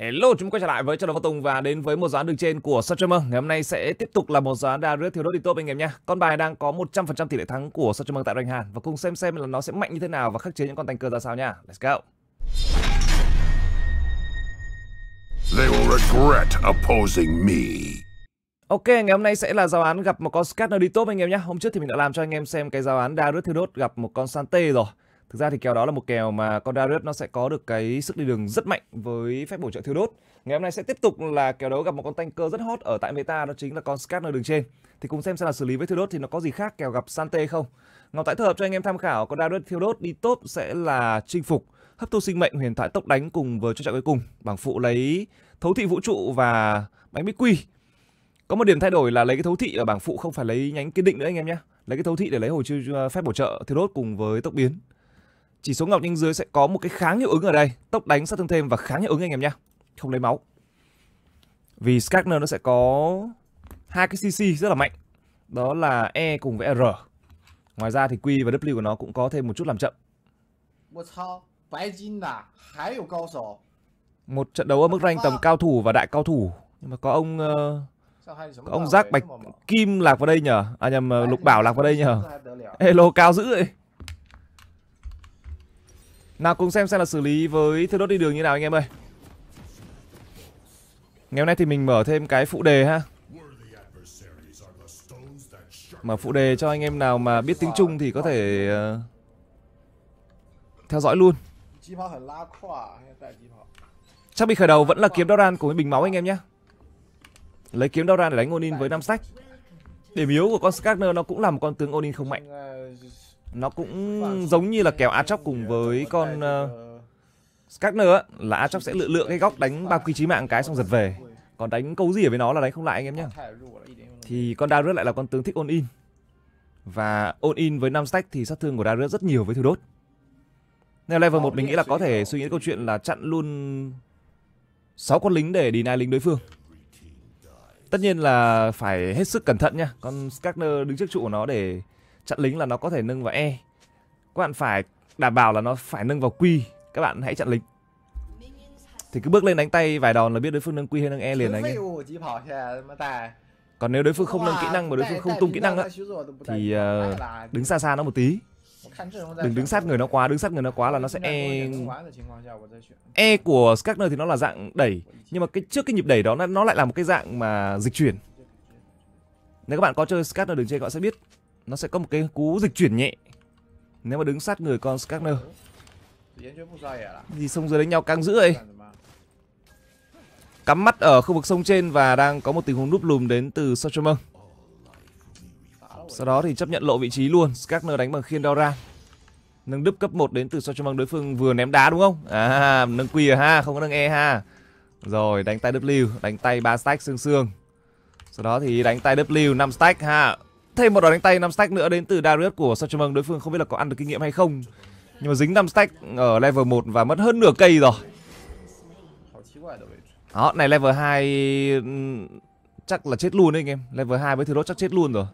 Hello, chúng quay trở lại với Chào Đầu Văn Tùng và đến với một giá đường trên của Substreamer. Ngày hôm nay sẽ tiếp tục là một giá đa rớt thiếu đốt đi top anh em nhé. Con bài đang có 100% tỷ lệ thắng của Substreamer tại rank Hàn và cùng xem xem là nó sẽ mạnh như thế nào và khắc chế những con tăng cơ ra sao nha. Let's go. They will regret opposing me. Ok, ngày hôm nay sẽ là giao án gặp một con Scanner đi top anh em nhé. Hôm trước thì mình đã làm cho anh em xem cái giao án đa rớt thiếu đốt gặp một con Sante rồi. Thực ra thì kèo đó là một kèo mà con Darius nó sẽ có được cái sức đi đường rất mạnh với phép bổ trợ thiêu đốt. Ngày hôm nay sẽ tiếp tục là kèo đấu gặp một con tanker rất hot ở tại meta đó chính là con Scat ở đường trên. Thì cùng xem xem là xử lý với thiêu đốt thì nó có gì khác kèo gặp Sante không. Ngọc Tái hợp cho anh em tham khảo con Darius thiêu đốt đi top sẽ là chinh phục, hấp thu sinh mệnh huyền thoại tốc đánh cùng với cho trận cuối cùng. Bảng phụ lấy thấu thị vũ trụ và bánh bích quy. Có một điểm thay đổi là lấy cái thấu thị ở bảng phụ không phải lấy nhánh kiên định nữa anh em nhé. Lấy cái thấu thị để lấy hồi chư ờ, phép bổ trợ thiêu đốt cùng với tốc biến chỉ số Ngọc Ninh dưới sẽ có một cái kháng hiệu ứng ở đây, tốc đánh sát thương thêm và kháng hiệu ứng anh em nhé. Không lấy máu. Vì Skagner nó sẽ có hai cái CC rất là mạnh. Đó là E cùng với R. Ngoài ra thì Q và W của nó cũng có thêm một chút làm chậm. Một trận đấu ở mức rank tầm cao thủ và đại cao thủ. Nhưng mà có ông uh, có ông Giác Bạch Kim lạc vào đây nhở À nhầm ờ, Lục Bảo lạc vào đây nhở hello cao dữ ấy nào cùng xem xem là xử lý với thứ đốt đi đường như nào anh em ơi Ngày hôm nay thì mình mở thêm cái phụ đề ha Mở phụ đề cho anh em nào mà biết tiếng Trung thì có thể ờ, Theo dõi luôn Chắc bị khởi đầu vẫn là kiếm đao ran cùng với bình máu anh em nhé Lấy kiếm đao ran để đánh Onin với năm sách Điểm yếu của con Skarner nó cũng là một con tướng Onin không mạnh nó cũng giống như là kèo Atrox cùng với con uh, các nữa là Atrox sẽ lựa lựa cái góc đánh ba quy trí mạng cái xong giật về. Còn đánh câu gì ở với nó là đánh không lại anh em nhá. Thì con Darius lại là con tướng thích ôn in. Và ôn in với 5 stack thì sát thương của Darius rất nhiều với thủ đốt. Nên level 1 ờ, mình nghĩ là có thể suy nghĩ câu chuyện là chặn luôn 6 con lính để deny lính đối phương. Tất nhiên là phải hết sức cẩn thận nhá Con Skagner đứng trước trụ của nó để chặn lính là nó có thể nâng vào E các bạn phải đảm bảo là nó phải nâng vào Q các bạn hãy chặn lính thì cứ bước lên đánh tay vài đòn là biết đối phương nâng Q hay nâng E liền anh ấy. còn nếu đối phương không nâng kỹ năng mà đối phương không tung kỹ năng á thì uh, đứng xa xa nó một tí đừng đứng sát người nó quá đứng sát người nó quá là nó sẽ e e của Skagner thì nó là dạng đẩy nhưng mà cái trước cái nhịp đẩy đó nó lại là một cái dạng mà dịch chuyển nếu các bạn có chơi Skagner đường chơi các bạn sẽ biết nó sẽ có một cái cú dịch chuyển nhẹ nếu mà đứng sát người con Skarner gì sông dưới đánh nhau căng dữ ấy cắm mắt ở khu vực sông trên và đang có một tình huống đúp lùm đến từ Sochomon sau đó thì chấp nhận lộ vị trí luôn Skarner đánh bằng khiên Doran nâng đúp cấp 1 đến từ Sochomon đối phương vừa ném đá đúng không à nâng quỳ ha không có nâng E ha rồi đánh tay W đánh tay ba stack xương xương sau đó thì đánh tay W 5 stack ha Thêm một đòn đánh tay 5 stack nữa đến từ Darius của Sanchez đối phương không biết là có ăn được kinh nghiệm hay không. Nhưng mà dính 5 stack ở level 1 và mất hơn nửa cây rồi. Đó, này level 2 chắc là chết luôn đấy anh em. Level 2 với thứ đốt chắc chết luôn rồi.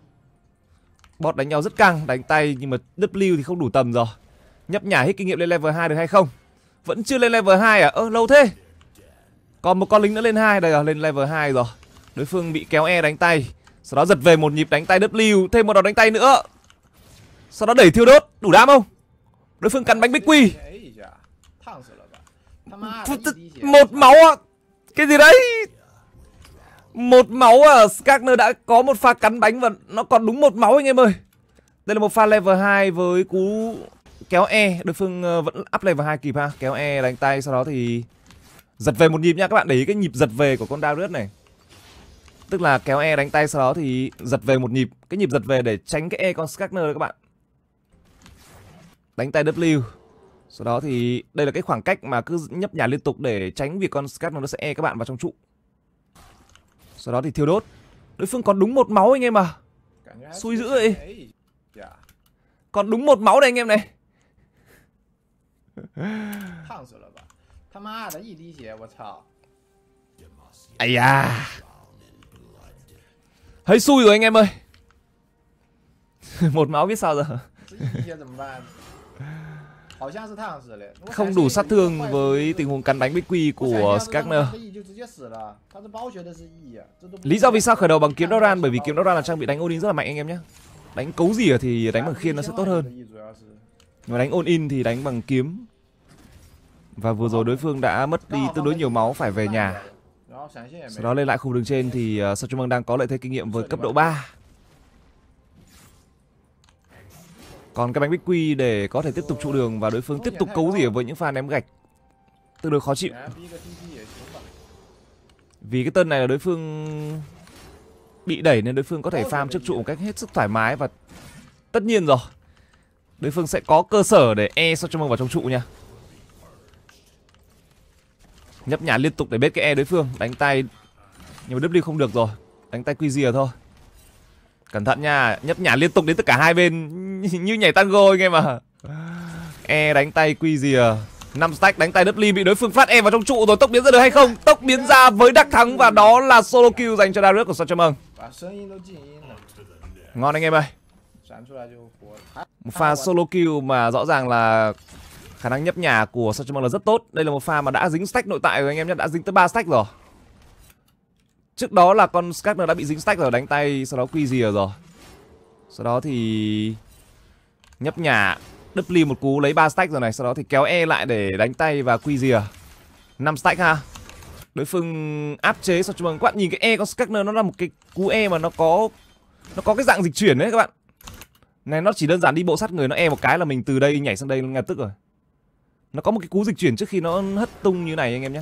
Bot đánh nhau rất căng, đánh tay nhưng mà W thì không đủ tầm rồi. Nhấp nhả hết kinh nghiệm lên level 2 được hay không? Vẫn chưa lên level 2 à? Ơ ờ, lâu thế. Còn một con lính nữa lên 2 đây rồi, à, lên level 2 rồi. Đối phương bị kéo E đánh tay. Sau đó giật về một nhịp đánh tay đất lưu Thêm một đòn đánh tay nữa Sau đó đẩy thiêu đốt Đủ đam không Đối phương cắn bánh bích quy Một máu à Cái gì đấy Một máu à Skagner đã có một pha cắn bánh Và nó còn đúng một máu anh em ơi Đây là một pha level 2 với cú Kéo E Đối phương ờ, vẫn up level 2 kịp ha Kéo E đánh tay Sau đó thì Giật về một nhịp nha các bạn Để ý cái nhịp giật về của con Darius này Tức là kéo E đánh tay sau đó thì giật về một nhịp. Cái nhịp giật về để tránh cái E con Skagner đấy các bạn. Đánh tay W. Sau đó thì đây là cái khoảng cách mà cứ nhấp nhả liên tục để tránh việc con Skagner nó sẽ E các bạn vào trong trụ. Sau đó thì thiêu đốt. Đối phương còn đúng một máu anh em à. Xui dữ ấy dạ. Còn đúng một máu đây anh em này. Ai da Thấy xui rồi anh em ơi Một máu biết sao giờ Không đủ sát thương với tình huống cắn bánh bích quy của Skagner Lý do vì sao khởi đầu bằng kiếm Doran Bởi vì kiếm Doran là trang bị đánh Odin rất là mạnh anh em nhé Đánh cấu gì thì đánh bằng khiên nó sẽ tốt hơn Mà đánh ôn in thì đánh bằng kiếm Và vừa rồi đối phương đã mất đi tương đối nhiều máu phải về nhà sau đó lên lại khu đường trên thì uh, ờ, Sao Trung đang có lợi thế kinh nghiệm với cấp độ 3 Còn cái bánh bích quy để có thể tiếp tục trụ đường và đối phương tiếp tục cấu rỉa với những pha ném gạch Tương đối khó chịu Vì cái tân này là đối phương bị đẩy nên đối phương có thể farm trước trụ một cách hết sức thoải mái và tất nhiên rồi Đối phương sẽ có cơ sở để e Sao Trung vào trong trụ nha Nhấp nhả liên tục để bết cái E đối phương Đánh tay Nhưng mà W không được rồi Đánh tay quy rìa thôi Cẩn thận nha Nhấp nhả liên tục đến tất cả hai bên Như nhảy tango anh em mà E đánh tay quy rìa à. năm stack đánh tay W bị đối phương phát E vào trong trụ rồi Tốc biến ra được hay không Tốc biến ra với đắc thắng Và đó là solo kill dành cho Darius của Sao mừng Ngon anh em ơi Một pha solo kill mà rõ ràng là Khả năng nhấp nhà của Sachemon là rất tốt Đây là một pha mà đã dính stack nội tại rồi anh em nhé Đã dính tới 3 stack rồi Trước đó là con Skagner đã bị dính stack rồi đánh tay Sau đó quy gì rồi Sau đó thì Nhấp nhà đứt W một cú lấy 3 stack rồi này Sau đó thì kéo E lại để đánh tay và quy rìa 5 stack ha Đối phương áp chế sao chúng các bạn nhìn cái E con Skagner nó là một cái cú E mà nó có Nó có cái dạng dịch chuyển đấy các bạn Này nó chỉ đơn giản đi bộ sát người nó E một cái là mình từ đây nhảy sang đây ngay tức rồi nó có một cái cú dịch chuyển trước khi nó hất tung như này anh em nhé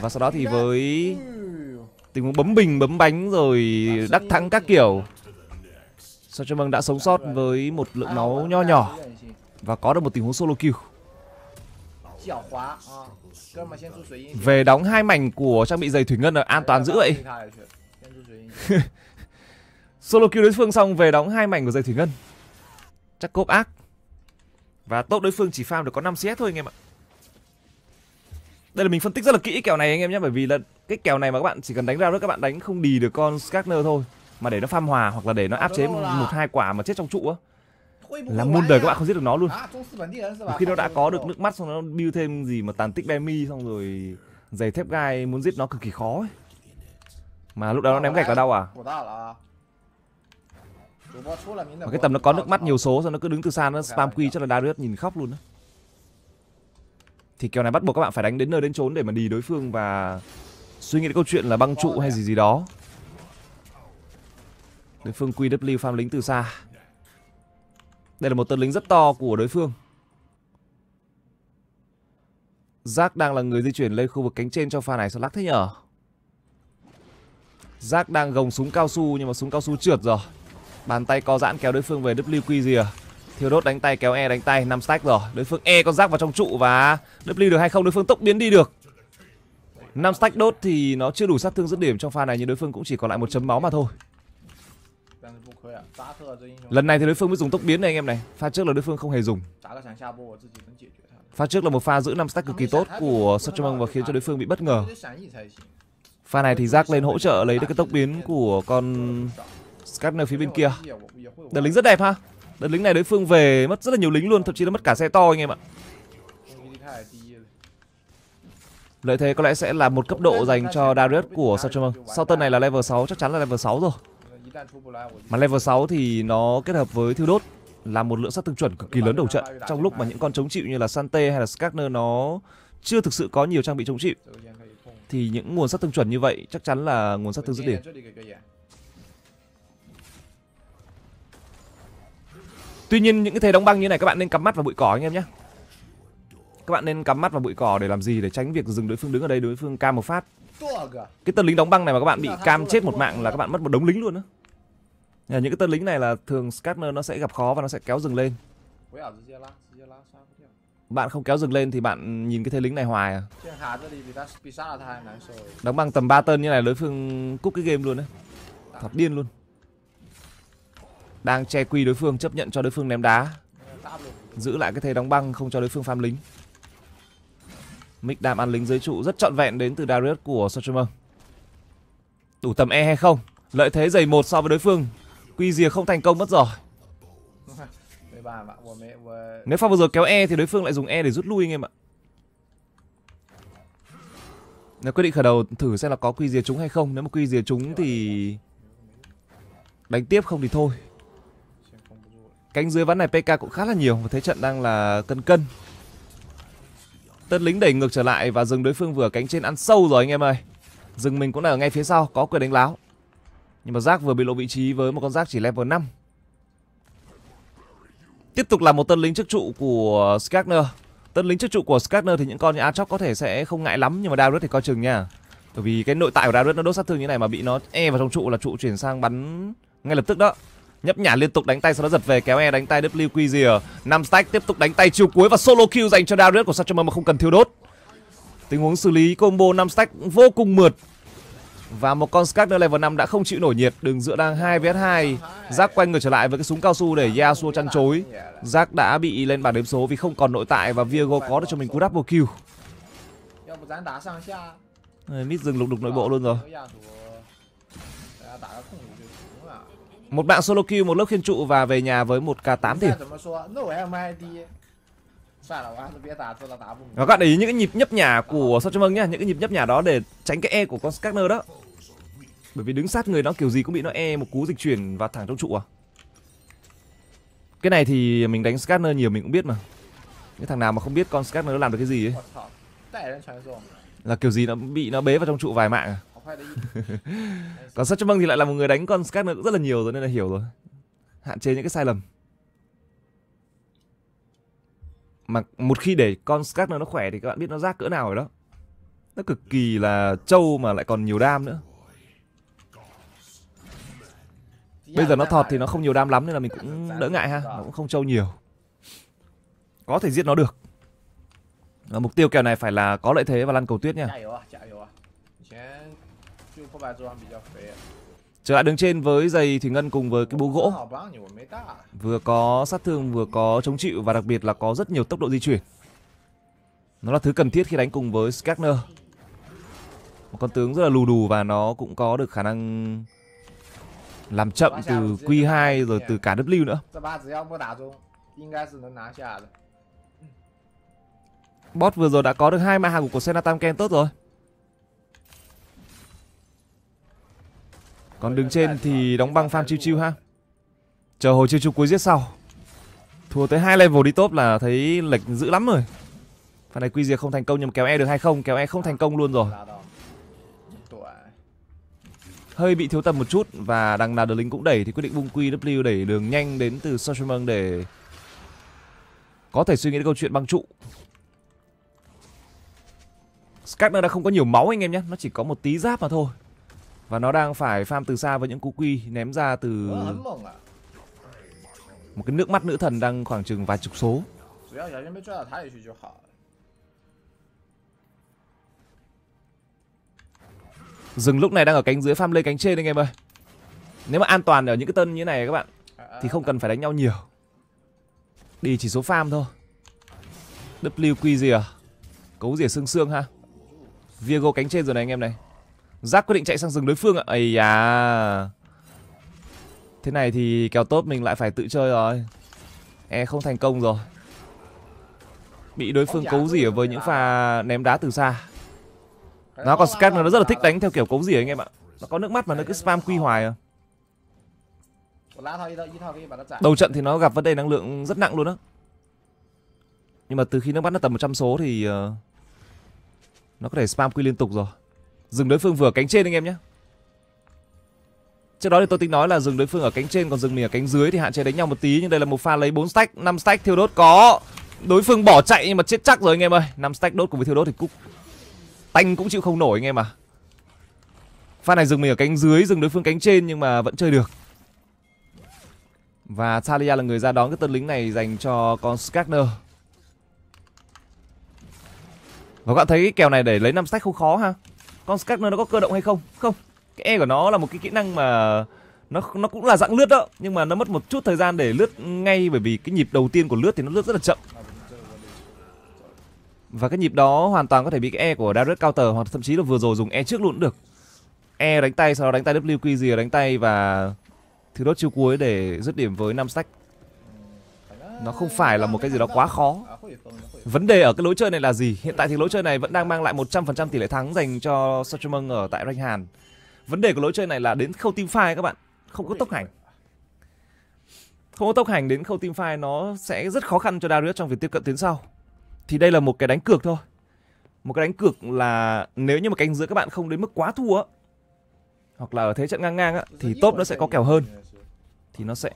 Và sau đó thì với tình huống bấm bình, bấm bánh rồi đắc thắng các kiểu Sao cho Vâng đã sống sót với một lượng máu nho nhỏ Và có được một tình huống solo kill Về đóng hai mảnh của trang bị giày thủy ngân là an toàn dữ vậy Solo kill đối phương xong về đóng hai mảnh của giày thủy ngân Chắc cốp ác và tốt đối phương chỉ farm được có 5 CS thôi anh em ạ Đây là mình phân tích rất là kỹ kèo này anh em nhé Bởi vì là cái kèo này mà các bạn chỉ cần đánh ra nữa các bạn đánh không đi được con Skarner thôi Mà để nó farm hòa hoặc là để nó áp chế một hai quả mà chết trong trụ á là muôn đời các bạn không giết được nó luôn à, một khi nó đã có được nước mắt xong nó build thêm gì mà tàn tích bemi xong rồi giày thép gai muốn giết nó cực kỳ khó ấy mà lúc đó nó ném gạch vào đâu à mà cái tầm nó có nước mắt nhiều số rồi nó cứ đứng từ xa nó spam quy chắc là Darius nhìn khóc luôn đó. thì kèo này bắt buộc các bạn phải đánh đến nơi đến chốn để mà đi đối phương và suy nghĩ đến câu chuyện là băng trụ hay gì gì đó đối phương quy qw farm lính từ xa đây là một tên lính rất to của đối phương Giác đang là người di chuyển lên khu vực cánh trên cho pha này sao lắc thế nhở Giác đang gồng súng cao su nhưng mà súng cao su trượt rồi Bàn tay co giãn kéo đối phương về WQ gì à? Thiêu đốt đánh tay kéo E đánh tay 5 stack rồi. Đối phương E con rác vào trong trụ và W được hay không? Đối phương tốc biến đi được. 5 stack đốt thì nó chưa đủ sát thương dứt điểm trong pha này nhưng đối phương cũng chỉ còn lại một chấm máu mà thôi. Lần này thì đối phương mới dùng tốc biến này anh em này. Pha trước là đối phương không hề dùng. Pha trước là một pha giữ 5 stack cực kỳ tốt của Sotchomong và khiến cho đối phương bị bất ngờ. Pha này thì rác lên hỗ trợ lấy được cái tốc biến của con Scarner phía bên kia Đợt lính rất đẹp ha Đợt lính này đối phương về mất rất là nhiều lính luôn Thậm chí là mất cả xe to anh em ạ Lợi thế có lẽ sẽ là một cấp độ dành cho Darius của Sautremer Sau tân này là level 6 chắc chắn là level 6 rồi ờ, Mà level 6 thì nó kết hợp với thiêu đốt Là một lượng sát thương chuẩn cực kỳ lớn đầu trận Trong lúc mà những con chống chịu như là Sante hay là Scarner nó chưa thực sự có nhiều trang bị chống chịu Thì những nguồn sát thương chuẩn như vậy chắc chắn là nguồn sát thương rất điểm Tuy nhiên những cái thế đóng băng như này các bạn nên cắm mắt vào bụi cỏ anh em nhé Các bạn nên cắm mắt vào bụi cỏ để làm gì để tránh việc dừng đối phương đứng ở đây đối phương cam một phát Cái tân lính đóng băng này mà các bạn bị cam chết một mạng là các bạn mất một đống lính luôn á Những cái tân lính này là thường Scarner nó sẽ gặp khó và nó sẽ kéo dừng lên bạn không kéo dừng lên thì bạn nhìn cái thế lính này hoài à Đóng băng tầm 3 tên như này đối phương cúp cái game luôn đấy Thật điên luôn đang che quy đối phương chấp nhận cho đối phương ném đá Giữ lại cái thế đóng băng không cho đối phương pham lính Mick Đam ăn lính dưới trụ rất trọn vẹn đến từ Darius của Sochumon Đủ tầm E hay không? Lợi thế dày một so với đối phương Quy rìa không thành công mất rồi Nếu pha vừa rồi kéo E thì đối phương lại dùng E để rút lui anh em ạ Nếu quyết định khởi đầu thử xem là có quy rìa chúng hay không Nếu mà quy rìa chúng thì Đánh tiếp không thì thôi Cánh dưới ván này PK cũng khá là nhiều và Thế trận đang là cân cân Tân lính đẩy ngược trở lại và dừng đối phương vừa cánh trên ăn sâu rồi anh em ơi Dừng mình cũng là ở ngay phía sau Có quyền đánh láo Nhưng mà rác vừa bị lộ vị trí với một con rác chỉ level 5 Tiếp tục là một tân lính chức trụ của Skagner Tân lính chức trụ của Skagner thì những con như Atrox có thể sẽ không ngại lắm Nhưng mà Darius thì coi chừng nha Bởi vì cái nội tại của Darius nó đốt sát thương như này mà bị nó e vào trong trụ là trụ chuyển sang bắn ngay lập tức đó Nhấp nhả liên tục đánh tay sau đó giật về kéo E đánh tay WQ gì ở. E. stack tiếp tục đánh tay chiều cuối và solo kill dành cho Darius của Satchmo mà không cần thiêu đốt. Tình huống xử lý combo 5 stack vô cùng mượt. Và một con Skak nữa level 5 đã không chịu nổi nhiệt Đường giữa đang 2 vs 2 Giác quay người trở lại với cái súng cao su để Yasuo chăn chối Giác đã bị lên bảng đếm số vì không còn nội tại Và Virgo có được cho mình cú double kill mít dừng ờ, lục đục nội bộ luôn rồi Một bạn solo kill, một lớp khiên trụ và về nhà với một K8 thì. Và các bạn để ý những cái nhịp nhấp nhả của Sao Châm mừng nhá, những cái nhịp nhấp nhả đó để tránh cái E của con Skagner đó. Bởi vì đứng sát người nó kiểu gì cũng bị nó E một cú dịch chuyển và thẳng trong trụ à. Cái này thì mình đánh Skagner nhiều mình cũng biết mà. cái thằng nào mà không biết con Skagner nó làm được cái gì ấy. Là kiểu gì nó bị nó bế vào trong trụ vài mạng à. còn Seth Chumong thì lại là một người đánh con Skarner rất là nhiều rồi nên là hiểu rồi hạn chế những cái sai lầm mà một khi để con Skarner nó khỏe thì các bạn biết nó rác cỡ nào rồi đó nó cực kỳ là trâu mà lại còn nhiều đam nữa bây à, giờ nó thọt thì nó không nhiều đam lắm nên là mình cũng dạ, đỡ dạ, ngại ha dạ. nó cũng không trâu nhiều có thể giết nó được mục tiêu kèo này phải là có lợi thế và lăn cầu tuyết nha 后排桌上比较肥。trở lại đứng trên với giày thủy ngân cùng với cái búa gỗ vừa có sát thương vừa có chống chịu và đặc biệt là có rất nhiều tốc độ di chuyển nó là thứ cần thiết khi đánh cùng với Skagner một con tướng rất là lù đù và nó cũng có được khả năng làm chậm từ Q2 rồi từ cả W nữa Bot vừa rồi đã có được hai mạng hàng của Senatam Ken tốt rồi Còn đứng trên thì đóng băng farm chiêu chiêu ha Chờ hồi chiêu chiêu cuối giết sau Thua tới hai level đi top là thấy lệch dữ lắm rồi Phần này quy diệt không thành công nhưng kéo E được hay không Kéo E không thành công luôn rồi Hơi bị thiếu tầm một chút Và đằng nào đường lính cũng đẩy Thì quyết định bung quy W đẩy đường nhanh đến từ Socialman để Có thể suy nghĩ đến câu chuyện băng trụ Skarner đã không có nhiều máu anh em nhé Nó chỉ có một tí giáp mà thôi và nó đang phải farm từ xa với những cú quy ném ra từ à? một cái nước mắt nữ thần đang khoảng chừng vài chục số. dừng lúc này đang ở cánh dưới farm lên cánh trên anh em ơi. Nếu mà an toàn ở những cái tân như này các bạn à, à, thì không cần phải đánh nhau nhiều. Đi chỉ số farm thôi. WQ gì à? Cấu rỉa xương xương ha. Virgo cánh trên rồi này anh em này. Giác quyết định chạy sang rừng đối phương ạ. Ây à. Thế này thì kèo tốt mình lại phải tự chơi rồi. E không thành công rồi. Bị đối phương cấu rỉa với những pha ném đá từ xa. Nó còn Scat nó rất là thích đánh theo kiểu cấu rỉa anh em ạ. Nó có nước mắt mà nó cứ spam quy hoài à. Đầu trận thì nó gặp vấn đề năng lượng rất nặng luôn á. Nhưng mà từ khi nó bắt nó tầm 100 số thì ờ, nó có thể spam quy liên tục rồi. Rừng đối phương vừa cánh trên anh em nhé. Trước đó thì tôi tính nói là rừng đối phương ở cánh trên còn rừng mình ở cánh dưới thì hạn chế đánh nhau một tí nhưng đây là một pha lấy 4 stack, 5 stack thiêu đốt có. Đối phương bỏ chạy nhưng mà chết chắc rồi anh em ơi. 5 stack đốt cùng với thiêu đốt thì cũng tanh cũng chịu không nổi anh em à. Pha này rừng mình ở cánh dưới, rừng đối phương cánh trên nhưng mà vẫn chơi được. Và Talia là người ra đón cái tân lính này dành cho con Skagner. Và các bạn thấy cái kèo này để lấy 5 stack không khó ha con Skagner nó có cơ động hay không không cái e của nó là một cái kỹ năng mà nó nó cũng là dạng lướt đó nhưng mà nó mất một chút thời gian để lướt ngay bởi vì cái nhịp đầu tiên của lướt thì nó lướt rất là chậm và cái nhịp đó hoàn toàn có thể bị cái E của Direct Counter hoặc thậm chí là vừa rồi dùng E trước luôn cũng được. E đánh tay sau đó đánh tay WQ gì đánh tay và thứ đốt chiêu cuối để dứt điểm với 5 stack nó không phải là một cái gì đó quá khó vấn đề ở cái lối chơi này là gì hiện tại thì lối chơi này vẫn đang mang lại 100% tỷ lệ thắng dành cho Sochumeng ở tại rank Hàn vấn đề của lối chơi này là đến khâu team fight các bạn không có tốc hành không có tốc hành đến khâu team fight nó sẽ rất khó khăn cho Darius trong việc tiếp cận tuyến sau thì đây là một cái đánh cược thôi một cái đánh cược là nếu như mà cánh giữa các bạn không đến mức quá thua hoặc là ở thế trận ngang ngang á, thì top nó sẽ có kèo hơn thì nó sẽ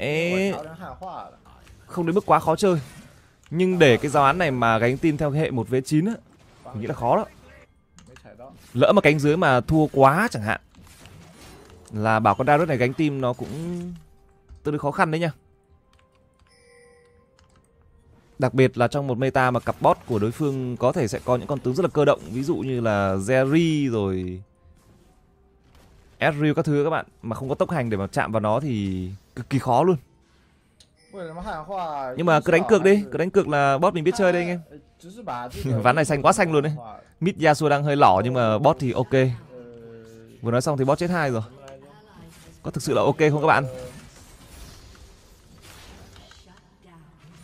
không đến mức quá khó chơi nhưng để cái giáo án này mà gánh tin theo hệ một vế chín á nghĩ là khó đó lỡ mà cánh dưới mà thua quá chẳng hạn là bảo con Darius này gánh tim nó cũng tương đối khó khăn đấy nha đặc biệt là trong một meta mà cặp bot của đối phương có thể sẽ có những con tướng rất là cơ động ví dụ như là Zeri rồi Ezreal các thứ các bạn mà không có tốc hành để mà chạm vào nó thì cực kỳ khó luôn nhưng mà cứ đánh cược đi, cứ đánh cược là bot mình biết chơi đây anh em Ván này xanh quá xanh luôn đấy Mid Yasuo đang hơi lỏ nhưng mà bot thì ok Vừa nói xong thì bot chết hai rồi Có thực sự là ok không các bạn?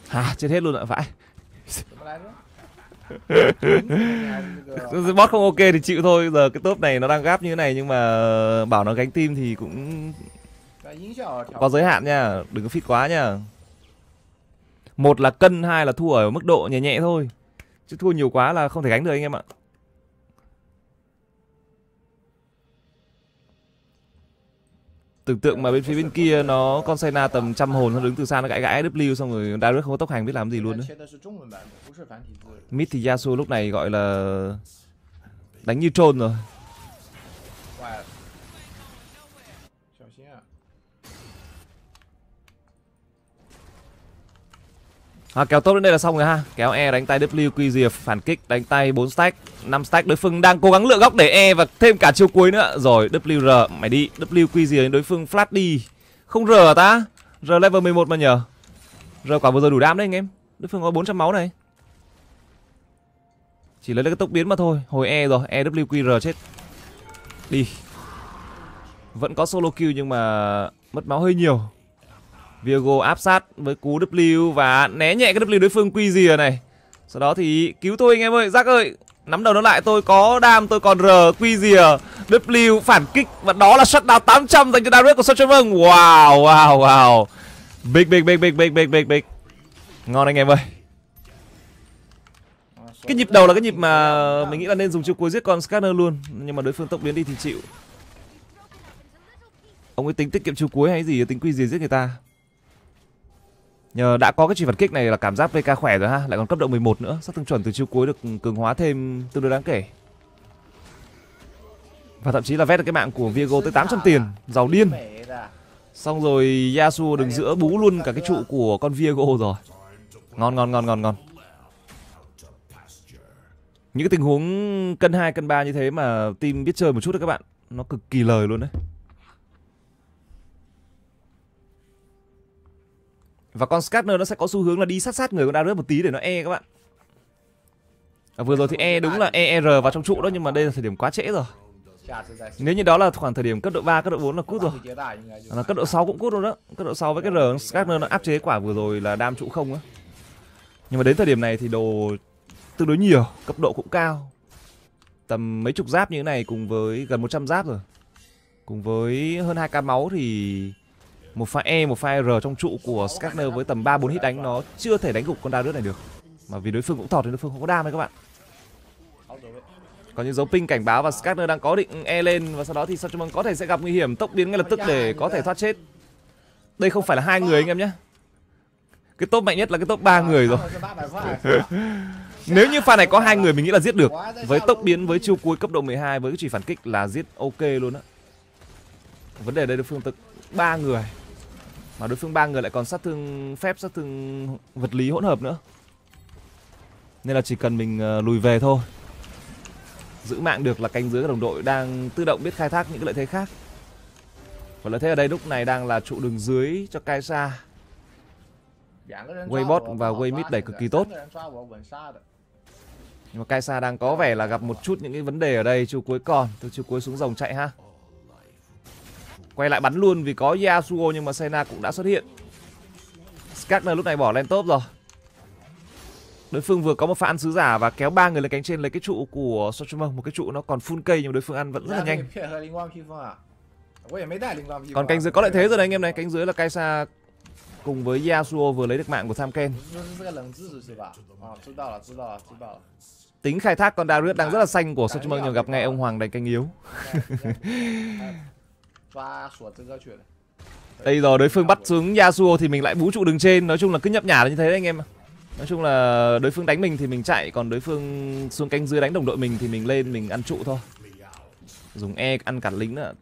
À, chết hết luôn ạ, vãi Bot không ok thì chịu thôi Giờ cái top này nó đang gáp như thế này Nhưng mà bảo nó gánh tim thì cũng Có giới hạn nha Đừng có fit quá nha một là cân hai là thua ở mức độ nhẹ nhẹ thôi chứ thua nhiều quá là không thể gánh được anh em ạ tưởng tượng mà bên phía bên kia nó con xe tầm trăm hồn nó đứng từ xa nó gãi gãi W xong rồi direct không có tốc hành biết làm gì luôn nữa mid thì Yasuo lúc này gọi là đánh như trôn rồi À, kéo top đến đây là xong rồi ha. Kéo E đánh tay W quy rìa phản kích đánh tay 4 stack, 5 stack đối phương đang cố gắng lựa góc để E và thêm cả chiêu cuối nữa. Rồi WR mày đi, W quy rìa đối phương flat đi. Không R ta? R level 11 mà nhờ. R quả vừa rồi đủ đam đấy anh em. Đối phương có 400 máu này. Chỉ lấy được cái tốc biến mà thôi. Hồi E rồi, E W quy R chết. Đi. Vẫn có solo kill nhưng mà mất máu hơi nhiều. Virgo áp sát với cú W và né nhẹ cái W đối phương quy rìa này. Sau đó thì cứu tôi anh em ơi, Giác ơi. Nắm đầu nó lại, tôi có đam, tôi còn R, quy rìa, W phản kích và đó là shutdown 800 dành cho Darius của Sotcher Vương. Wow, wow, wow. Big big big big big big big big. Ngon anh em ơi. Cái nhịp đầu là cái nhịp mà mình nghĩ là nên dùng chiêu cuối giết con Scanner luôn, nhưng mà đối phương tốc biến đi thì chịu. Ông ấy tính tiết kiệm chiêu cuối hay gì tính quy gì giết người ta Nhờ đã có cái truy phản kích này là cảm giác VK khỏe rồi ha, lại còn cấp độ 11 nữa, sát thương chuẩn từ chiêu cuối được cường hóa thêm tương đối đáng kể. Và thậm chí là vét được cái mạng của Viego tới 800 tiền, giàu điên. Xong rồi Yasuo đứng giữa bú luôn cả cái trụ của con Viego rồi. Ngon ngon ngon ngon ngon. Những cái tình huống cân 2 cân 3 như thế mà team biết chơi một chút đấy các bạn, nó cực kỳ lời luôn đấy. Và con Scarner nó sẽ có xu hướng là đi sát sát người con Darius một tí để nó e các bạn à, Vừa rồi thì E đúng là ER vào trong trụ đó nhưng mà đây là thời điểm quá trễ rồi Nếu như đó là khoảng thời điểm cấp độ 3, cấp độ 4 là cút rồi à, là Cấp độ 6 cũng cút luôn đó Cấp độ 6 với cái R Scarner nó áp chế quả vừa rồi là đam trụ không á Nhưng mà đến thời điểm này thì đồ tương đối nhiều, cấp độ cũng cao Tầm mấy chục giáp như thế này cùng với gần 100 giáp rồi Cùng với hơn 2k máu thì một pha E, một pha R trong trụ của Skarner với tầm 3-4 hit đánh nó chưa thể đánh gục con Darius này được. Mà vì đối phương cũng thọt thì đối phương không có đam đấy các bạn. Có những dấu ping cảnh báo và Skarner đang có định E lên và sau đó thì Satchmon có thể sẽ gặp nguy hiểm tốc biến ngay lập tức để có thể thoát chết. Đây không phải là hai người anh em nhé. Cái top mạnh nhất là cái top 3 người rồi. Nếu như pha này có hai người mình nghĩ là giết được. Với tốc biến với chiêu cuối cấp độ 12 với cái chỉ phản kích là giết ok luôn á. Vấn đề đây đối phương thực ba người mà đối phương ba người lại còn sát thương phép, sát thương vật lý hỗn hợp nữa. Nên là chỉ cần mình ờ, lùi về thôi. Giữ mạng được là cánh dưới các đồng đội đang tự động biết khai thác những cái lợi thế khác. Và lợi thế ở đây lúc này đang là trụ đường dưới cho Kai'Sa. Waybot và Waymit đẩy cực kỳ tốt. Nhưng mà Kai'Sa đang có vẻ là gặp một chút những cái vấn đề ở đây. chiều cuối còn, từ chiều cuối xuống dòng chạy ha. Quay lại bắn luôn vì có Yasuo nhưng mà Senna cũng đã xuất hiện. Skagner lúc này bỏ lên top rồi. Đối phương vừa có một pha ăn sứ giả và kéo ba người lên cánh trên lấy cái trụ của Sochuma, một cái trụ nó còn full cây nhưng đối phương ăn vẫn rất là dạ, nhanh. À. Còn cánh dưới có lợi thế rồi đấy anh em này, cánh dưới là Kai'Sa cùng với Yasuo vừa lấy được mạng của Sam Ken. Ờ, Tính khai thác con Darius đang rất là xanh của Sochuma nhưng gặp ngay à? ông Hoàng đánh canh yếu. Dạ, dạ. đây rồi đối phương bắt xuống Yasuo thì mình lại vũ trụ đứng trên Nói chung là cứ nhấp nhả là như thế đấy anh em Nói chung là đối phương đánh mình thì mình chạy Còn đối phương xuống canh dưới đánh đồng đội mình Thì mình lên mình ăn trụ thôi Dùng E ăn cản lính nữa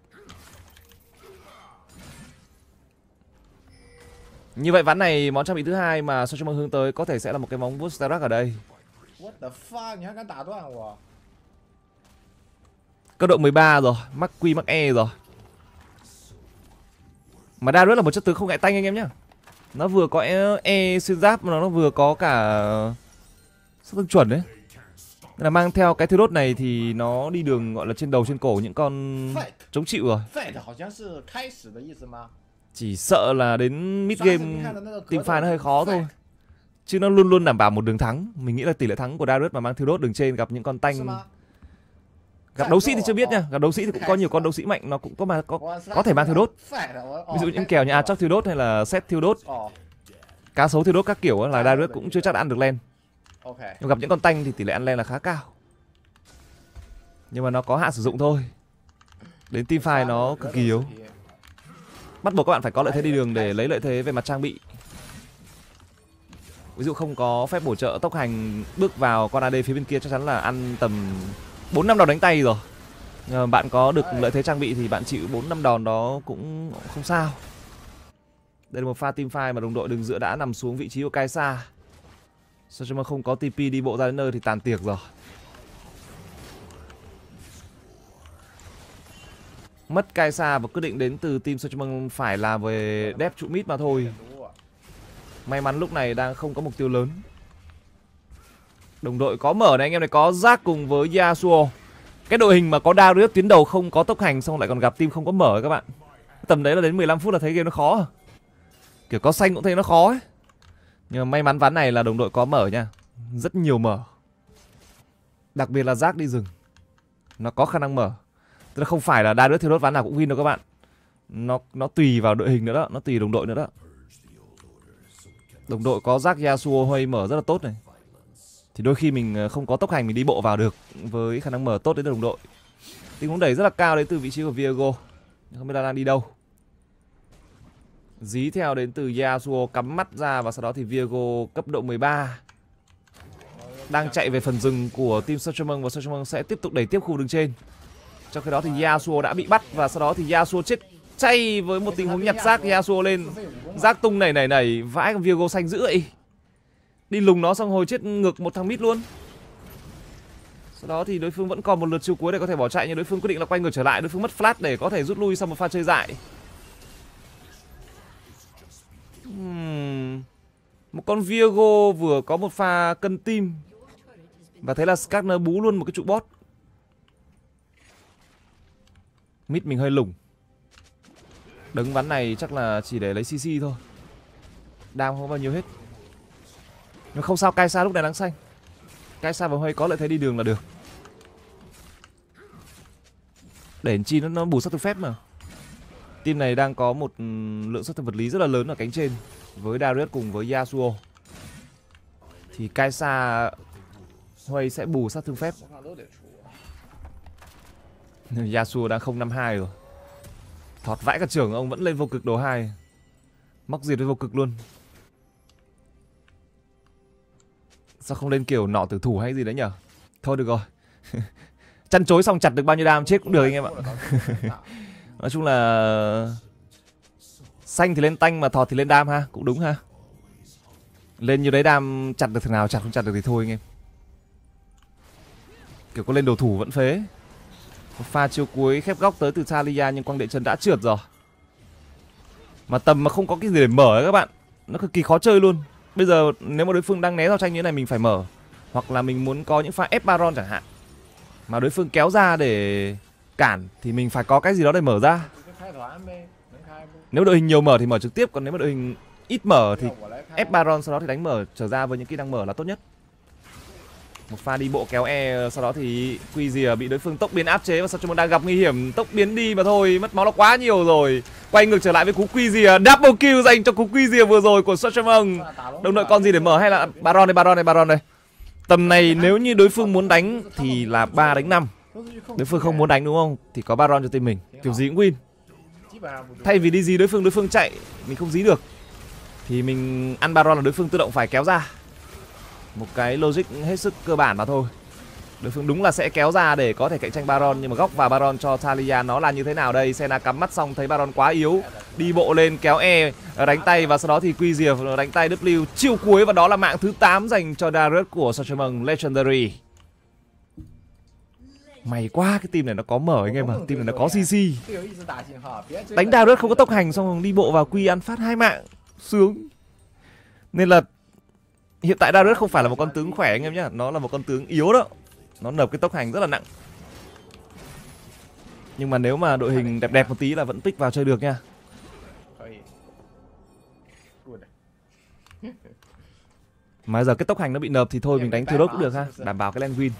Như vậy ván này món trang bị thứ hai mà Sao cho mọi hướng tới có thể sẽ là một cái móng boost starac ở đây What the fuck nhá, Cấp độ 13 rồi, mắc Q mắc E rồi mà Darius là một chất tướng không ngại tanh anh em nhá Nó vừa có e, xuyên giáp mà nó vừa có cả Sát thương chuẩn đấy Nên là mang theo cái thứ đốt này thì nó đi đường gọi là trên đầu trên cổ những con chống chịu rồi Chỉ sợ là đến mid game tìm pha nó hơi khó thôi Chứ nó luôn luôn đảm bảo một đường thắng Mình nghĩ là tỷ lệ thắng của Darius mà mang thứ đốt đường trên gặp những con tanh gặp dạ, đấu sĩ thì chưa biết nha gặp đấu sĩ thì cũng dạ. có nhiều con đấu sĩ mạnh nó cũng có mà có có thể mang thiêu đốt ví dụ những kèo như atrox thiêu đốt hay là set thiêu đốt cá sấu thiêu đốt các kiểu là đa dạ, Darius cũng chưa chắc đã ăn được len nhưng gặp những con tanh thì tỷ lệ ăn len là khá cao nhưng mà nó có hạn sử dụng thôi đến team fight nó cực kỳ yếu bắt buộc các bạn phải có lợi thế đi đường để lấy lợi thế về mặt trang bị ví dụ không có phép bổ trợ tốc hành bước vào con ad phía bên kia chắc chắn là ăn tầm bốn năm đòn đánh tay rồi Nhờ bạn có được lợi thế trang bị thì bạn chịu bốn năm đòn đó cũng không sao đây là một pha team fight mà đồng đội đường dựa đã nằm xuống vị trí của Kaisa Sao cho mà không có TP đi bộ ra đến nơi thì tàn tiệc rồi Mất Kaisa và quyết định đến từ team Sochimon phải là về đép trụ mít mà thôi May mắn lúc này đang không có mục tiêu lớn Đồng đội có mở này anh em này có Jack cùng với Yasuo. Cái đội hình mà có Darius tiến đầu không có tốc hành xong lại còn gặp team không có mở các bạn. Tầm đấy là đến 15 phút là thấy game nó khó. Kiểu có xanh cũng thấy nó khó ấy. Nhưng mà may mắn ván này là đồng đội có mở nha. Rất nhiều mở. Đặc biệt là Jack đi rừng. Nó có khả năng mở. Tức là không phải là Darius thiếu đốt ván nào cũng win đâu các bạn. Nó nó tùy vào đội hình nữa đó, nó tùy đồng đội nữa đó. Đồng đội có Jack Yasuo hay mở rất là tốt này thì đôi khi mình ờ, không có tốc hành mình đi bộ vào được với khả năng mở tốt đến đồng đội tình huống đẩy rất là cao đến từ vị trí của Viego không biết là đang đi đâu dí theo đến từ Yasuo cắm mắt ra và sau đó thì Viego cấp độ 13 đang chạy về phần rừng của team Searchman và Searchman sẽ tiếp tục đẩy tiếp khu đường trên trong khi đó thì Yasuo đã bị bắt và sau đó thì Yasuo chết chay với một tình huống nhặt rác Yasuo lên rác tung này này này vãi Viego xanh dữ vậy Đi lùng nó xong hồi chết ngược một thằng mít luôn Sau đó thì đối phương vẫn còn một lượt chiêu cuối để có thể bỏ chạy Nhưng đối phương quyết định là quay ngược trở lại Đối phương mất flash để có thể rút lui sau một pha chơi dại hmm. Một con Virgo vừa có một pha cân tim Và thế là Skarner bú luôn một cái trụ bot Mít mình hơi lủng Đứng ván này chắc là chỉ để lấy CC thôi Đam không bao nhiêu hết nhưng không sao cai xa lúc này đang xanh cai xa và hơi có lợi thế đi đường là được để chi nó, nó bù sát thực phép mà team này đang có một ừ, lượng sát thực vật lý rất là lớn ở cánh trên với Darius cùng với Yasuo thì cai xa Huey sẽ bù sát thương phép Yasuo đang 052 rồi Thọt vãi cả trưởng ông vẫn lên vô cực đồ 2 Móc diệt với vô cực luôn Sao không lên kiểu nọ tử thủ hay gì đấy nhở Thôi được rồi Chăn chối xong chặt được bao nhiêu đam chết cũng được anh em ạ Nói chung là Xanh thì lên tanh mà thọt thì lên đam ha Cũng đúng ha Lên như đấy đam chặt được thằng nào chặt không chặt được thì thôi anh em Kiểu có lên đồ thủ vẫn phế Một pha chiêu cuối khép góc tới từ Salia nhưng quang đệ chân đã trượt rồi Mà tầm mà không có cái gì để mở ấy các bạn Nó cực kỳ khó chơi luôn bây giờ nếu mà đối phương đang né giao tranh như thế này mình phải mở hoặc là mình muốn có những pha ép baron chẳng hạn mà đối phương kéo ra để cản thì mình phải có cái gì đó để mở ra nếu đội hình nhiều mở thì mở trực tiếp còn nếu mà đội hình ít mở thì ép baron sau đó thì đánh mở trở ra với những kỹ năng mở là tốt nhất một pha đi bộ kéo e sau đó thì quy rìa à, bị đối phương tốc biến áp chế và sao đang gặp nguy hiểm tốc biến đi mà thôi mất máu nó quá nhiều rồi quay ngược trở lại với cú quy rìa à, double kill dành cho cú quy rìa vừa rồi của Sachamon đồng đội con gì để mở hay là baron đây baron đây baron đây tầm này nếu như đối phương muốn đánh thì là ba đánh năm đối phương không muốn đánh đúng không thì có baron cho team mình kiểu gì cũng win thay vì đi gì đối phương đối phương chạy mình không dí được thì mình ăn baron là đối phương tự động phải kéo ra một cái logic hết sức cơ bản mà thôi Đối phương đúng là sẽ kéo ra để có thể cạnh tranh Baron Nhưng mà góc và Baron cho Talia nó là như thế nào đây Sena cắm mắt xong thấy Baron quá yếu Đi bộ lên kéo E đánh tay Và sau đó thì Quy Diệp đánh tay W Chiêu cuối và đó là mạng thứ 8 dành cho Darius của Sachamon Legendary mày quá cái team này nó có mở anh em ạ Team này nó có CC Đánh Darius không có tốc hành xong đi bộ vào Quy ăn phát hai mạng Sướng Nên là hiện tại Darius không phải là một con tướng khỏe anh em nhé nó là một con tướng yếu đó nó nộp cái tốc hành rất là nặng nhưng mà nếu mà đội hình đẹp đẹp một tí là vẫn pick vào chơi được nha mà giờ cái tốc hành nó bị nộp thì thôi mình đánh thiếu đốt cũng được ha đảm bảo cái len win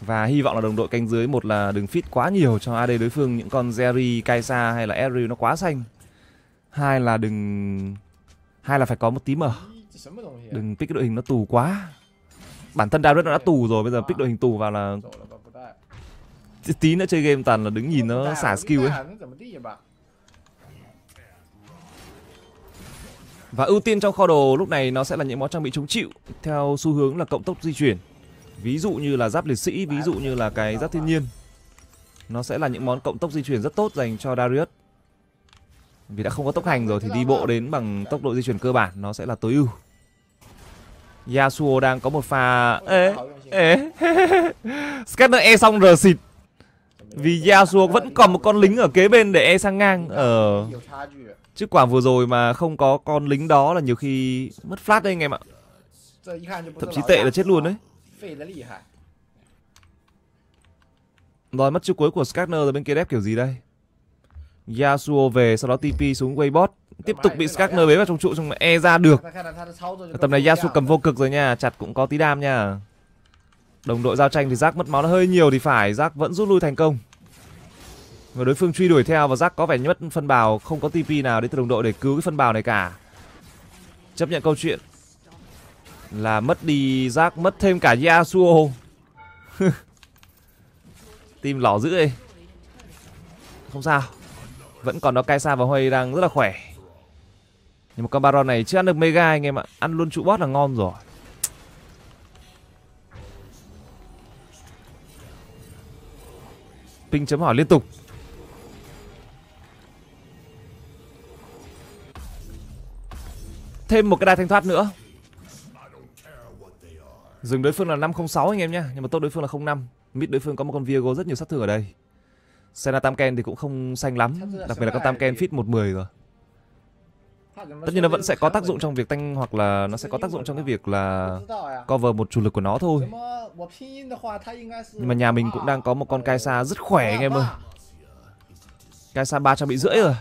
và hy vọng là đồng đội canh dưới một là đừng fit quá nhiều cho AD đối phương những con Jerry, Kaisa hay là Ezreal nó quá xanh. Hai là đừng hai là phải có một tí mở đừng pick cái đội hình nó tù quá bản thân Darius nó đã tù rồi bây giờ pick đội hình tù vào là tí nữa chơi game toàn là đứng nhìn nó xả skill ấy và ưu tiên trong kho đồ lúc này nó sẽ là những món trang bị chống chịu theo xu hướng là cộng tốc di chuyển ví dụ như là giáp liệt sĩ ví dụ như là cái giáp thiên nhiên nó sẽ là những món cộng tốc di chuyển rất tốt dành cho Darius vì đã không có tốc hành rồi thì đi bộ đến bằng tốc độ di chuyển cơ bản nó sẽ là tối ưu Yasuo đang có một pha ế ế Scanner E xong rồi xịt Vì Yasuo vẫn còn một con lính ở kế bên để E sang ngang ở ờ... Chứ quả vừa rồi mà không có con lính đó là nhiều khi mất flash đấy anh em ạ Thậm chí tệ là chết luôn đấy Rồi mất chiêu cuối của Scanner rồi bên kia đép kiểu gì đây Yasuo về sau đó TP xuống Waybot tiếp tục bị Skagner bế vào trong trụ xong mà e ra được tầm này Yasuo cầm vô cực rồi nha chặt cũng có tí đam nha đồng đội giao tranh thì Giác mất máu nó hơi nhiều thì phải Giác vẫn rút lui thành công và đối phương truy đuổi theo và Giác có vẻ nhất phân bào không có TP nào đến từ đồng đội để cứu cái phân bào này cả chấp nhận câu chuyện là mất đi Giác mất thêm cả Yasuo tim lỏ dữ ấy không sao vẫn còn đó Kai'Sa và Huy đang rất là khỏe Nhưng mà con Baron này chưa ăn được Mega anh em ạ Ăn luôn trụ bot là ngon rồi Ping chấm hỏi liên tục Thêm một cái đai thanh thoát nữa Dừng đối phương là 506 anh em nhé Nhưng mà tốt đối phương là 05 Mid đối phương có một con Viego rất nhiều sát thương ở đây Senna Tam Ken thì cũng không xanh lắm Đặc biệt là con Tam Ken fit 110 rồi Tất nhiên nó vẫn sẽ có tác dụng trong việc tanh hoặc là nó sẽ có tác dụng trong cái việc là à. cover một chủ lực của nó thôi. Nhưng mà nhà mình à. cũng đang có một con Kai Sa rất khỏe anh em ơi. ba 300 bị rưỡi rồi.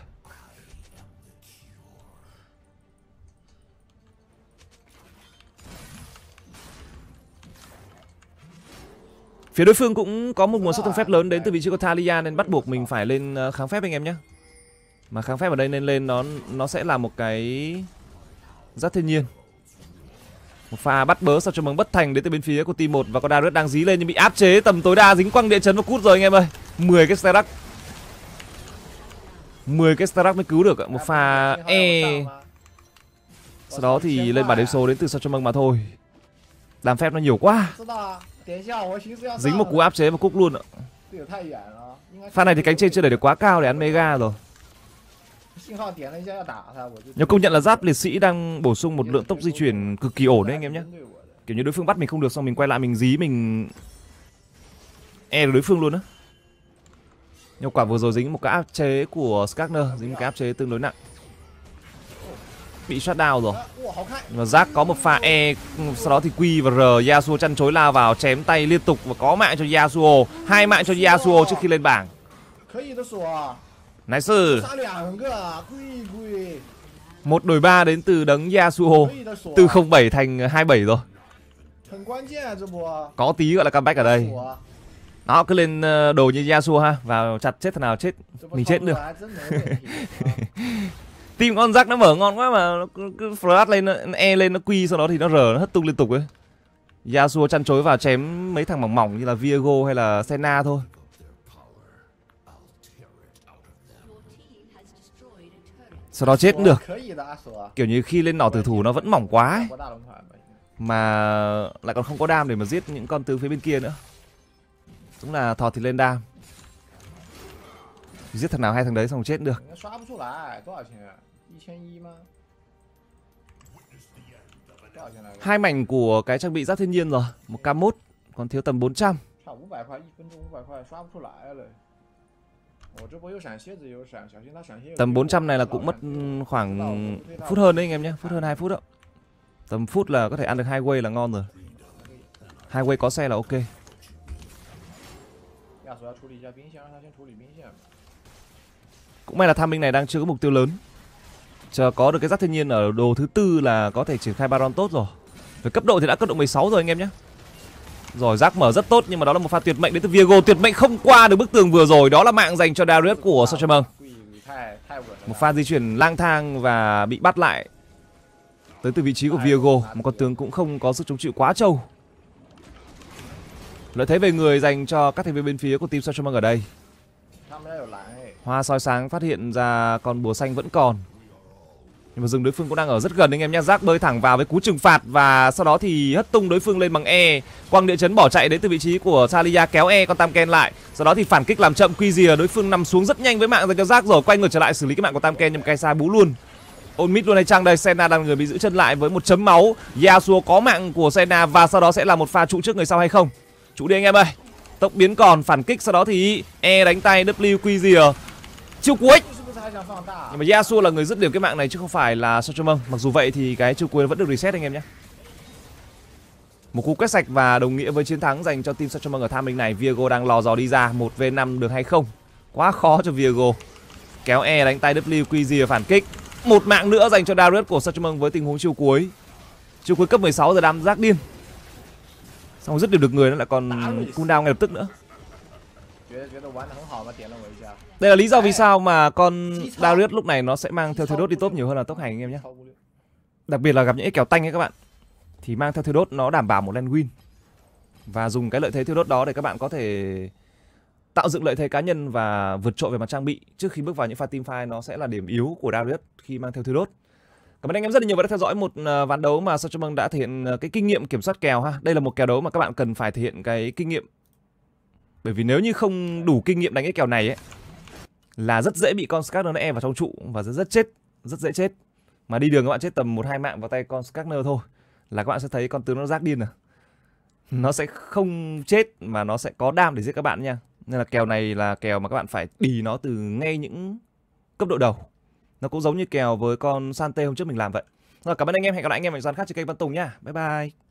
Phía đối phương cũng có một nguồn sát thương phép lớn đến từ vị trí của Talia nên bắt buộc mình phải lên ờ, kháng phép anh em nhé. Mà kháng phép ở đây nên lên nó nó sẽ là một cái rất thiên nhiên. Một pha bắt bớ sau cho mừng bất thành đến từ bên phía của team 1 và có Darius đang dí lên nhưng bị áp chế tầm tối đa dính quăng địa chấn và cút rồi anh em ơi. 10 cái Starak. 10 cái Starak mới cứu được một pha e. Sau đó thì lên bản đếm số đến từ sao cho mừng mà thôi. Làm phép nó nhiều quá. Dính một cú áp chế và cúc luôn ạ Pha này thì cánh trên chưa đẩy được quá cao để ăn mega rồi Nhưng công nhận là giáp liệt sĩ đang bổ sung một lượng tốc di chuyển cực kỳ ổn đấy anh em nhé Kiểu như đối phương bắt mình không được xong mình quay lại mình dí mình E đối phương luôn á Nhưng quả vừa rồi dính một cái áp chế của Skagner Dính một cái áp chế tương đối nặng bị shutdown rồi ờ, và Jack có một pha E sau đó thì Q và R Yasuo chăn chối lao vào chém tay liên tục và có mạng cho Yasuo hai mạng cho Yasuo trước khi lên bảng à. Nice à, một đổi ba đến từ đấng Yasuo từ 07 à. thành 27 rồi có tí gọi là comeback ở đây nó cứ lên ờ, đồ như Yasuo ha vào chặt chết thằng nào chết mình chết được Team con rắc nó mở ngon quá mà nó cứ flash lên nó, E lên nó quy sau đó thì nó rờ nó hất tung liên tục ấy. Yasuo chăn chối vào chém mấy thằng mỏng mỏng như là Viego hay là Senna thôi. Sau đó chết cũng được Kiểu như khi lên nỏ tử thủ nó vẫn mỏng quá ấy. Mà lại còn không có đam để mà giết những con từ phía bên kia nữa Đúng là thọt thì lên đam Giết thằng nào hai thằng đấy xong chết được hai mảnh của cái trang bị giáp thiên nhiên rồi, một k mốt còn thiếu tầm 400. Tầm 400 này là cũng mất khoảng phút hơn đấy anh em nhé, phút hơn 2 phút đó. Tầm phút là có thể ăn được hai quay là ngon rồi. Hai quay có xe là ok. Cũng may là tham binh này đang chưa có mục tiêu lớn. Chờ có được cái rác thiên nhiên ở đồ thứ tư là có thể triển khai Baron tốt rồi. Về cấp độ thì đã cấp độ 16 rồi anh em nhé. Rồi rác mở rất tốt nhưng mà đó là một pha tuyệt mệnh đến từ Viego tuyệt mệnh không qua được bức tường vừa rồi, đó là mạng dành cho Darius của Sochemong. Một pha di chuyển lang thang và bị bắt lại tới từ vị trí của Viego, một con tướng cũng không có sức chống chịu quá trâu. Lợi thế về người dành cho các thành viên bên phía của team Sochemong ở đây. Hoa soi sáng phát hiện ra con búa xanh vẫn còn nhưng mà rừng đối phương cũng đang ở rất gần anh em nhé rác bơi thẳng vào với cú trừng phạt Và sau đó thì hất tung đối phương lên bằng E Quang địa chấn bỏ chạy đến từ vị trí của Salia kéo E con Tam Ken lại Sau đó thì phản kích làm chậm quy rìa Đối phương nằm xuống rất nhanh với mạng dành cho rác rồi Quay ngược trở lại xử lý cái mạng của Tam Ken nhưng Kaisa bú luôn ôn mít luôn hay trang đây sena đang người bị giữ chân lại với một chấm máu Yasuo có mạng của sena và sau đó sẽ là một pha trụ trước người sau hay không Trụ đi anh em ơi Tốc biến còn phản kích sau đó thì E đánh tay W quy rìa Chiêu cuối nhưng dạ. mà Yasuo là người dứt điểm cái mạng này chứ không phải là Sachomong Mặc dù vậy thì cái chiêu cuối vẫn được reset anh em nhé một cú quét sạch và đồng nghĩa với chiến thắng dành cho team Sachomong ở tham minh này Viego đang lò dò đi ra 1v5 được hay không Quá khó cho Viego Kéo E đánh tay WQG và phản kích Một mạng nữa dành cho Darius của Sachomong với tình huống chiêu cuối Chiêu cuối cấp 16 giờ đám giác điên Xong dứt điểm được người nó lại còn cooldown ngay lập tức nữa đây là lý do vì sao mà con Darius lúc này nó sẽ mang theo đốt đi top nhiều hơn là tốc hành anh em nhé. Đặc biệt là gặp những cái kèo tanh ấy các bạn. Thì mang theo đốt nó đảm bảo một lane win. Và dùng cái lợi thế đốt đó để các bạn có thể tạo dựng lợi thế cá nhân và vượt trội về mặt trang bị trước khi bước vào những pha team fight nó sẽ là điểm yếu của Darius khi mang theo đốt. Cảm ơn anh em rất là nhiều đã theo dõi một ờ, ván đấu mà Sao Cho Băng đã thể hiện ờ, cái kinh nghiệm kiểm soát kèo ha. Đây là một kèo đấu mà các bạn cần phải thể hiện cái kinh nghiệm bởi vì nếu như không đủ kinh nghiệm đánh cái kèo này ấy là rất dễ bị con Skarner e vào trong trụ và rất rất chết, rất dễ chết. Mà đi đường các bạn chết tầm một hai mạng vào tay con Skarner thôi là các bạn sẽ thấy con tướng nó rác điên à. Nó sẽ không chết mà nó sẽ có đam để giết các bạn nha. Nên là kèo này là kèo mà các bạn phải đi nó từ ngay những cấp độ đầu. Nó cũng giống như kèo với con Sante hôm trước mình làm vậy. Rồi cảm ơn anh em, hẹn gặp lại anh em ở gian khác trên kênh Văn Tùng nha. Bye bye.